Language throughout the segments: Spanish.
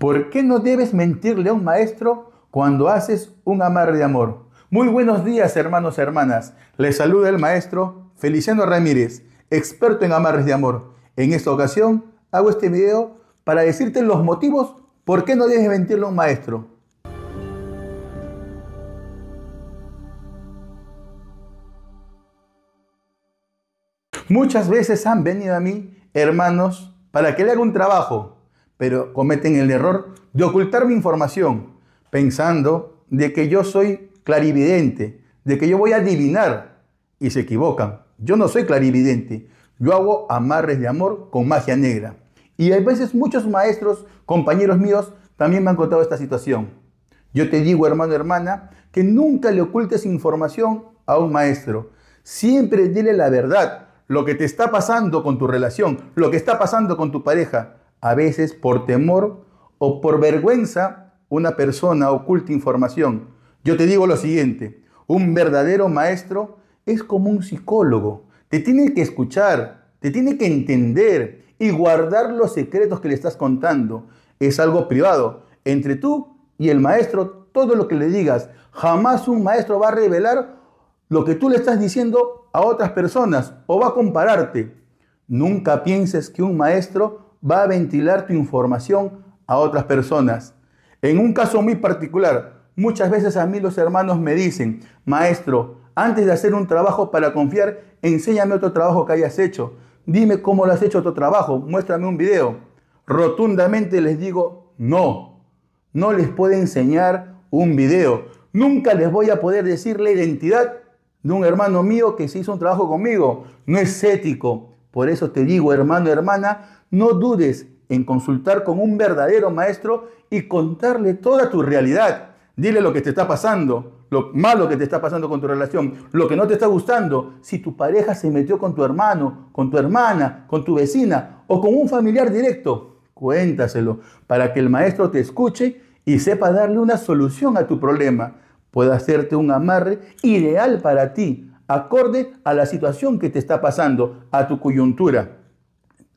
¿Por qué no debes mentirle a un maestro cuando haces un amarre de amor? Muy buenos días, hermanos y hermanas. Les saluda el maestro Feliciano Ramírez, experto en amarres de amor. En esta ocasión hago este video para decirte los motivos por qué no debes mentirle a un maestro. Muchas veces han venido a mí hermanos para que le haga un trabajo pero cometen el error de ocultar mi información, pensando de que yo soy clarividente, de que yo voy a adivinar, y se equivocan. Yo no soy clarividente, yo hago amarres de amor con magia negra. Y hay veces muchos maestros, compañeros míos, también me han contado esta situación. Yo te digo, hermano, hermana, que nunca le ocultes información a un maestro. Siempre dile la verdad, lo que te está pasando con tu relación, lo que está pasando con tu pareja. A veces por temor o por vergüenza una persona oculta información. Yo te digo lo siguiente, un verdadero maestro es como un psicólogo. Te tiene que escuchar, te tiene que entender y guardar los secretos que le estás contando. Es algo privado. Entre tú y el maestro, todo lo que le digas, jamás un maestro va a revelar lo que tú le estás diciendo a otras personas o va a compararte. Nunca pienses que un maestro va a ventilar tu información a otras personas. En un caso muy particular, muchas veces a mí los hermanos me dicen, maestro, antes de hacer un trabajo para confiar, enséñame otro trabajo que hayas hecho. Dime cómo lo has hecho otro trabajo, muéstrame un video. Rotundamente les digo, no, no les puedo enseñar un video. Nunca les voy a poder decir la identidad de un hermano mío que se hizo un trabajo conmigo. No es ético, por eso te digo, hermano, hermana, no dudes en consultar con un verdadero maestro y contarle toda tu realidad. Dile lo que te está pasando, lo malo que te está pasando con tu relación, lo que no te está gustando, si tu pareja se metió con tu hermano, con tu hermana, con tu vecina o con un familiar directo. Cuéntaselo para que el maestro te escuche y sepa darle una solución a tu problema. Puede hacerte un amarre ideal para ti, acorde a la situación que te está pasando, a tu coyuntura.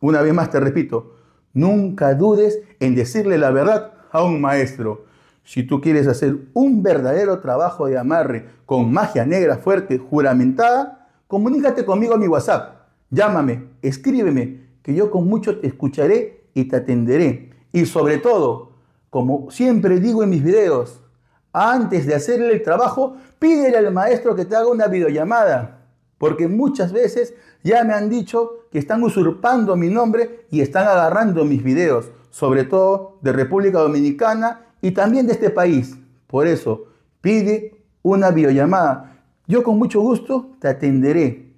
Una vez más te repito, nunca dudes en decirle la verdad a un maestro. Si tú quieres hacer un verdadero trabajo de amarre con magia negra fuerte juramentada, comunícate conmigo a mi WhatsApp. Llámame, escríbeme, que yo con mucho te escucharé y te atenderé. Y sobre todo, como siempre digo en mis videos, antes de hacerle el trabajo, pídele al maestro que te haga una videollamada, porque muchas veces ya me han dicho que están usurpando mi nombre y están agarrando mis videos, sobre todo de República Dominicana y también de este país. Por eso, pide una videollamada. Yo con mucho gusto te atenderé.